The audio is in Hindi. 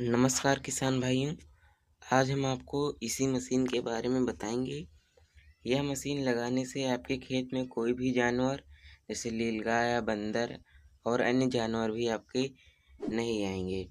नमस्कार किसान भाइयों आज हम आपको इसी मशीन के बारे में बताएंगे यह मशीन लगाने से आपके खेत में कोई भी जानवर जैसे लीलगाय या बंदर और अन्य जानवर भी आपके नहीं आएंगे